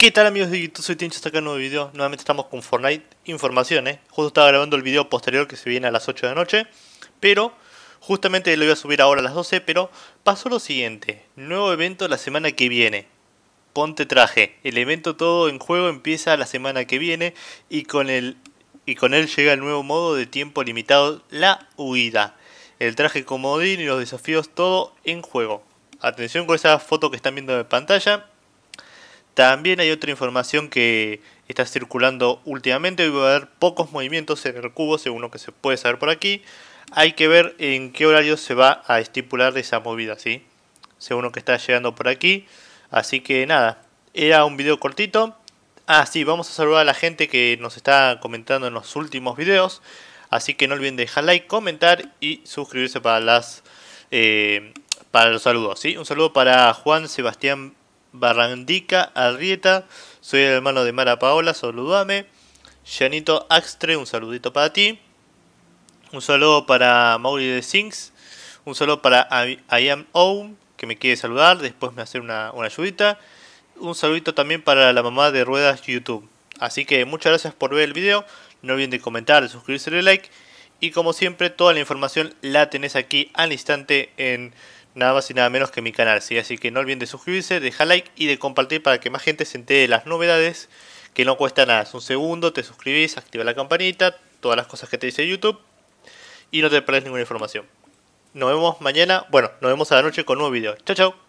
¿Qué tal amigos de YouTube? Soy Tincho, acá un nuevo video. Nuevamente estamos con Fortnite Informaciones. Justo estaba grabando el video posterior que se viene a las 8 de la noche. Pero justamente lo voy a subir ahora a las 12. Pero pasó lo siguiente. Nuevo evento la semana que viene. Ponte traje. El evento todo en juego empieza la semana que viene. Y con, el, y con él llega el nuevo modo de tiempo limitado, la huida. El traje comodín y los desafíos todo en juego. Atención con esa foto que están viendo en pantalla también hay otra información que está circulando últimamente. Hoy va a haber pocos movimientos en el cubo, según lo que se puede saber por aquí. Hay que ver en qué horario se va a estipular esa movida, ¿sí? Según lo que está llegando por aquí. Así que nada, era un video cortito. Ah, sí, vamos a saludar a la gente que nos está comentando en los últimos videos. Así que no olviden dejar like, comentar y suscribirse para las... Eh, para los saludos, ¿sí? Un saludo para Juan Sebastián Barrandica, Arrieta. Soy el hermano de Mara Paola, saludame. Janito Axtre, un saludito para ti. Un saludo para Mauri de Sinks. Un saludo para I, que me quiere saludar. Después me hace una, una ayudita. Un saludito también para la mamá de Ruedas YouTube. Así que muchas gracias por ver el video. No olviden de comentar, de suscribirse, de like. Y como siempre, toda la información la tenés aquí al instante en nada más y nada menos que mi canal, ¿sí? Así que no olviden de suscribirse, dejar like y de compartir para que más gente se entere de las novedades, que no cuesta nada. Es un segundo, te suscribís, activa la campanita, todas las cosas que te dice YouTube y no te perdés ninguna información. Nos vemos mañana, bueno, nos vemos a la noche con un nuevo video. Chao, chao.